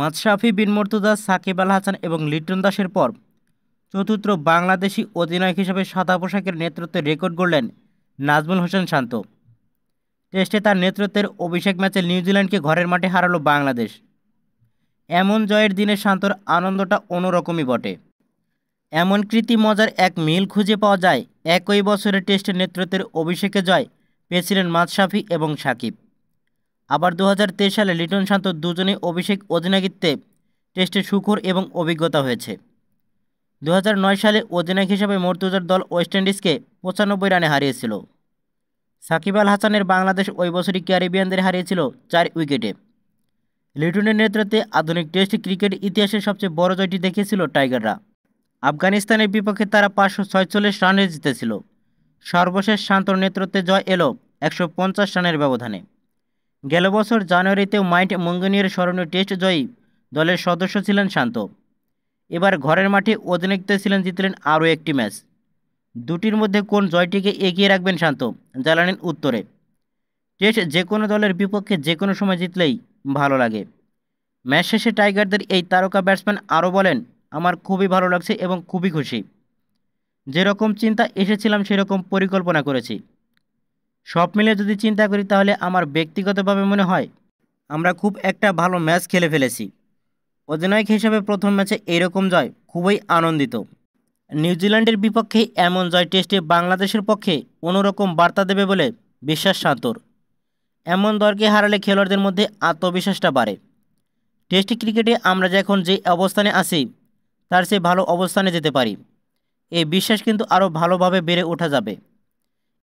মাদশাফি বিন মর্তুদাস সাকিব আল হাসান এবং লিটন দাসের পর চতুর্থ বাংলাদেশি অধিনায়ক হিসেবে সাদা পোশাকের নেতৃত্বে রেকর্ড গড়লেন নাজমুল হোসেন শান্ত টেস্টে তার নেতৃত্বের অভিষেক ম্যাচে নিউজিল্যান্ডকে ঘরের মাঠে হারালো বাংলাদেশ এমন জয়ের দিনে শান্তর আনন্দটা অন্যরকমই বটে এমন কৃতি মজার এক মিল খুঁজে পাওয়া যায় একই বছরে টেস্টের নেতৃত্বের অভিষেকে জয় পেয়েছিলেন মাদশাফি এবং সাকিব আবার দু সালে লিটন শান্ত দুজনেই অভিষেক অধিনায়কিত্বে টেস্টে সুখর এবং অভিজ্ঞতা হয়েছে দু সালে অধিনায়ক হিসেবে মর্তুজার দল ওয়েস্ট ইন্ডিজকে পঁচানব্বই রানে হারিয়েছিল সাকিব আল হাসানের বাংলাদেশ ওই বছরই ক্যারিবিয়ানদের হারিয়েছিল চার উইকেটে লিটনের নেতৃত্বে আধুনিক টেস্ট ক্রিকেট ইতিহাসের সবচেয়ে বড় জয়টি দেখিয়েছিল টাইগাররা আফগানিস্তানের বিপক্ষে তারা পাঁচশো ছয়চল্লিশ রানে জিতেছিল সর্বশেষ শান্তর নেতৃত্বে জয় এলো একশো রানের ব্যবধানে গেল বছর জানুয়ারিতেও মাইন্ড মঙ্গনিয়ার স্মরণীয় টেস্ট জয়ী দলের সদস্য ছিলেন শান্ত এবার ঘরের মাঠে অধিনায়িত্ব ছিলেন জিতলেন আরও একটি ম্যাচ দুটির মধ্যে কোন জয়টিকে এগিয়ে রাখবেন শান্ত জানালেন উত্তরে টেস্ট যে কোনো দলের বিপক্ষে যে কোনো সময় জিতলেই ভালো লাগে ম্যাচ শেষে টাইগারদের এই তারকা ব্যাটসম্যান আরও বলেন আমার খুবই ভালো লাগছে এবং খুবই খুশি যেরকম চিন্তা এসেছিলাম সেরকম পরিকল্পনা করেছি সব মিলে যদি চিন্তা করি তাহলে আমার ব্যক্তিগতভাবে মনে হয় আমরা খুব একটা ভালো ম্যাচ খেলে ফেলেছি অধিনায়ক হিসেবে প্রথম ম্যাচে এরকম জয় খুবই আনন্দিত নিউজিল্যান্ডের বিপক্ষে এমন জয় টেস্টে বাংলাদেশের পক্ষে অন্যরকম বার্তা দেবে বলে বিশ্বাস সাঁতর এমন দলকে হারালে খেলোয়াড়দের মধ্যে আত্মবিশ্বাসটা বাড়ে টেস্ট ক্রিকেটে আমরা যখন যে অবস্থানে আছি তার সে ভালো অবস্থানে যেতে পারি এই বিশ্বাস কিন্তু আরও ভালোভাবে বেড়ে ওঠা যাবে